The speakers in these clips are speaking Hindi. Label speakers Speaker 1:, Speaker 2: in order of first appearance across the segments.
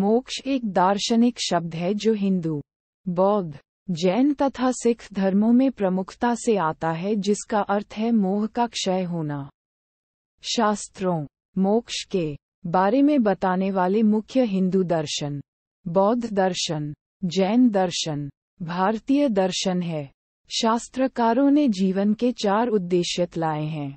Speaker 1: मोक्ष एक दार्शनिक शब्द है जो हिंदू बौद्ध जैन तथा सिख धर्मों में प्रमुखता से आता है जिसका अर्थ है मोह का क्षय होना शास्त्रों मोक्ष के बारे में बताने वाले मुख्य हिंदू दर्शन बौद्ध दर्शन जैन दर्शन भारतीय दर्शन है शास्त्रकारों ने जीवन के चार उद्देश्य लाए हैं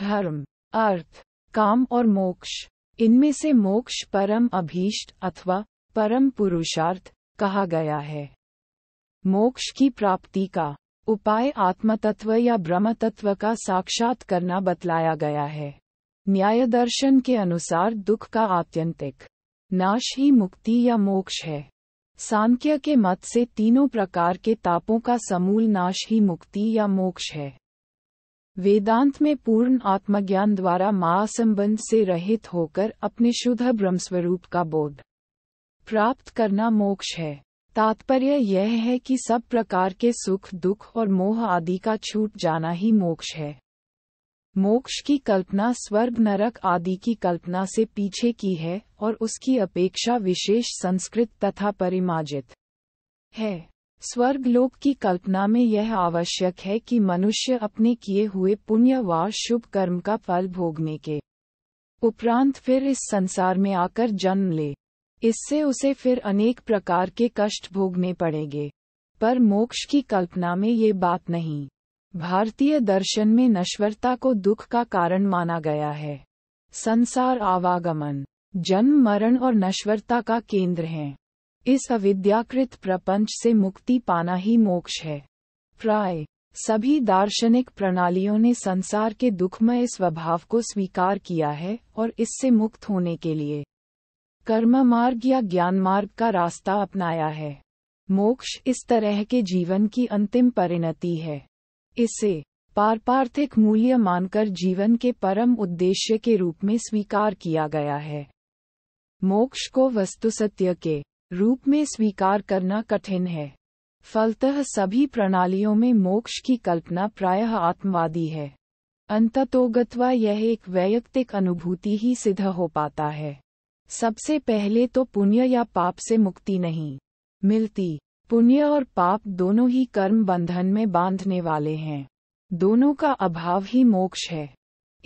Speaker 1: धर्म अर्थ काम और मोक्ष इनमें से मोक्ष परम अभीष्ट अथवा परम पुरुषार्थ कहा गया है मोक्ष की प्राप्ति का उपाय आत्मतत्व या ब्रह्म तत्व का साक्षात करना बतलाया गया है न्याय दर्शन के अनुसार दुख का आत्यंतिक नाश ही मुक्ति या मोक्ष है सांख्य के मत से तीनों प्रकार के तापों का समूल नाश ही मुक्ति या मोक्ष है वेदांत में पूर्ण आत्मज्ञान द्वारा महासंबंध से रहित होकर अपने शुद्ध ब्रह्मस्वरूप का बोध प्राप्त करना मोक्ष है तात्पर्य यह है कि सब प्रकार के सुख दुख और मोह आदि का छूट जाना ही मोक्ष है मोक्ष की कल्पना स्वर्ग नरक आदि की कल्पना से पीछे की है और उसकी अपेक्षा विशेष संस्कृत तथा परिमाजित है स्वर्ग लोक की कल्पना में यह आवश्यक है कि मनुष्य अपने किए हुए पुण्य व शुभ कर्म का फल भोगने के उपरांत फिर इस संसार में आकर जन्म ले इससे उसे फिर अनेक प्रकार के कष्ट भोगने पड़ेंगे पर मोक्ष की कल्पना में ये बात नहीं भारतीय दर्शन में नश्वरता को दुख का कारण माना गया है संसार आवागमन जन्म मरण और नश्वरता का केंद्र है इस अविद्याकृत प्रपंच से मुक्ति पाना ही मोक्ष है प्राय सभी दार्शनिक प्रणालियों ने संसार के दुखमय स्वभाव को स्वीकार किया है और इससे मुक्त होने के लिए कर्म मार्ग या ज्ञान मार्ग का रास्ता अपनाया है मोक्ष इस तरह के जीवन की अंतिम परिणति है इसे पारपार्थिक मूल्य मानकर जीवन के परम उद्देश्य के रूप में स्वीकार किया गया है मोक्ष को वस्तुसत्य के रूप में स्वीकार करना कठिन है फलतः सभी प्रणालियों में मोक्ष की कल्पना प्रायः आत्मवादी है अंततोगत्वा यह एक वैयक्तिक अनुभूति ही सिद्ध हो पाता है सबसे पहले तो पुण्य या पाप से मुक्ति नहीं मिलती पुण्य और पाप दोनों ही कर्म बंधन में बांधने वाले हैं दोनों का अभाव ही मोक्ष है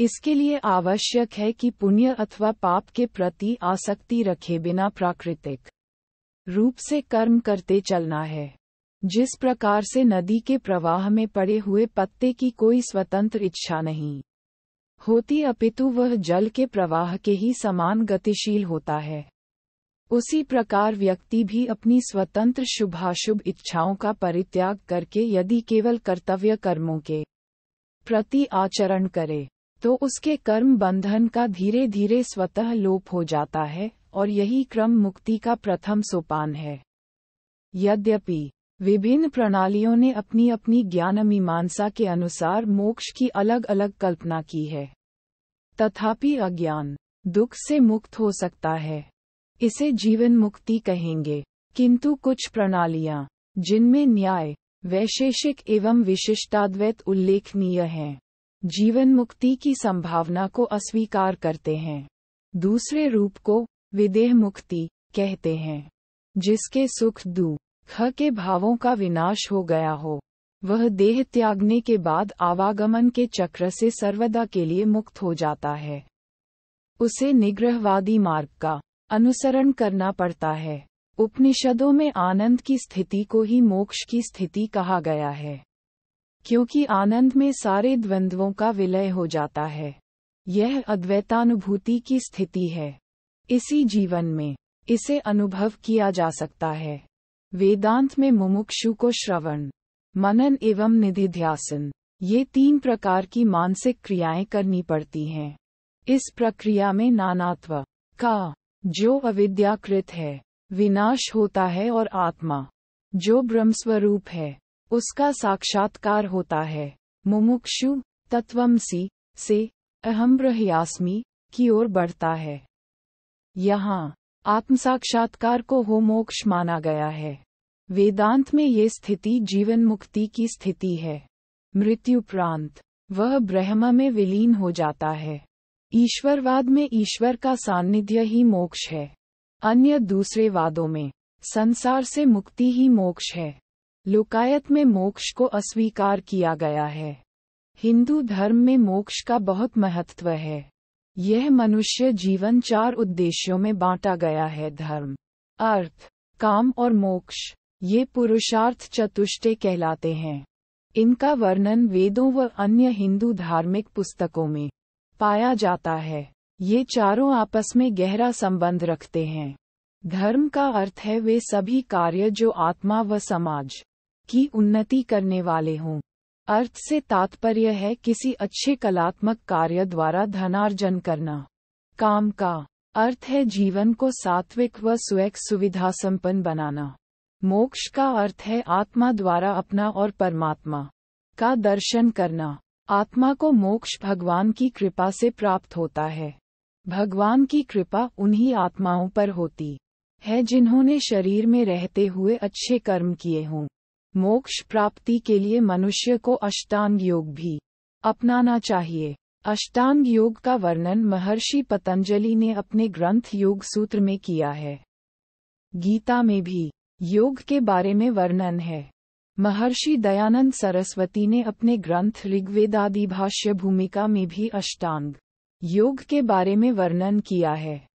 Speaker 1: इसके लिए आवश्यक है कि पुण्य अथवा पाप के प्रति आसक्ति रखे बिना प्राकृतिक रूप से कर्म करते चलना है जिस प्रकार से नदी के प्रवाह में पड़े हुए पत्ते की कोई स्वतंत्र इच्छा नहीं होती अपितु वह जल के प्रवाह के ही समान गतिशील होता है उसी प्रकार व्यक्ति भी अपनी स्वतंत्र शुभाशुभ इच्छाओं का परित्याग करके यदि केवल कर्तव्य कर्मों के प्रति आचरण करे तो उसके कर्म बंधन का धीरे धीरे स्वतः लोप हो जाता है और यही क्रम मुक्ति का प्रथम सोपान है यद्यपि विभिन्न प्रणालियों ने अपनी अपनी ज्ञान मीमांसा के अनुसार मोक्ष की अलग अलग कल्पना की है तथापि अज्ञान दुख से मुक्त हो सकता है इसे जीवन मुक्ति कहेंगे किंतु कुछ प्रणालियां जिनमें न्याय वैशेषिक एवं विशिष्टाद्वैत उल्लेखनीय हैं जीवन मुक्ति की संभावना को अस्वीकार करते हैं दूसरे रूप को विदेह मुक्ति कहते हैं जिसके सुख ख के भावों का विनाश हो गया हो वह देह त्यागने के बाद आवागमन के चक्र से सर्वदा के लिए मुक्त हो जाता है उसे निग्रहवादी मार्ग का अनुसरण करना पड़ता है उपनिषदों में आनंद की स्थिति को ही मोक्ष की स्थिति कहा गया है क्योंकि आनंद में सारे द्वंद्वों का विलय हो जाता है यह अद्वैतानुभूति की स्थिति है इसी जीवन में इसे अनुभव किया जा सकता है वेदांत में मुमुक्षु को श्रवण मनन एवं निधिध्यासन ये तीन प्रकार की मानसिक क्रियाएं करनी पड़ती हैं इस प्रक्रिया में नानात्व का जो अविद्याकृत है विनाश होता है और आत्मा जो ब्रह्मस्वरूप है उसका साक्षात्कार होता है मुमुक्षु तत्वमसी से अहम ब्रह्यास्मी की ओर बढ़ता है यहाँ आत्मसाक्षात्कार को हो मोक्ष माना गया है वेदांत में ये स्थिति जीवन मुक्ति की स्थिति है मृत्युप्रांत वह ब्रह्म में विलीन हो जाता है ईश्वरवाद में ईश्वर का सान्निध्य ही मोक्ष है अन्य दूसरे वादों में संसार से मुक्ति ही मोक्ष है लोकायत में मोक्ष को अस्वीकार किया गया है हिंदू धर्म में मोक्ष का बहुत महत्व है यह मनुष्य जीवन चार उद्देश्यों में बांटा गया है धर्म अर्थ काम और मोक्ष ये पुरुषार्थ चतुष्टे कहलाते हैं इनका वर्णन वेदों व अन्य हिंदू धार्मिक पुस्तकों में पाया जाता है ये चारों आपस में गहरा संबंध रखते हैं धर्म का अर्थ है वे सभी कार्य जो आत्मा व समाज की उन्नति करने वाले हों अर्थ से तात्पर्य है किसी अच्छे कलात्मक कार्य द्वारा धनार्जन करना काम का अर्थ है जीवन को सात्विक व स्वयं सुविधा संपन्न बनाना मोक्ष का अर्थ है आत्मा द्वारा अपना और परमात्मा का दर्शन करना आत्मा को मोक्ष भगवान की कृपा से प्राप्त होता है भगवान की कृपा उन्हीं आत्माओं पर होती है जिन्होंने शरीर में रहते हुए अच्छे कर्म किए हों मोक्ष प्राप्ति के लिए मनुष्य को अष्टांग योग भी अपनाना चाहिए अष्टांग योग का वर्णन महर्षि पतंजलि ने अपने ग्रंथ योग सूत्र में किया है गीता में भी योग के बारे में वर्णन है महर्षि दयानंद सरस्वती ने अपने ग्रंथ ऋग्वेदादि भाष्य भूमिका में भी अष्टांग योग के बारे में वर्णन किया है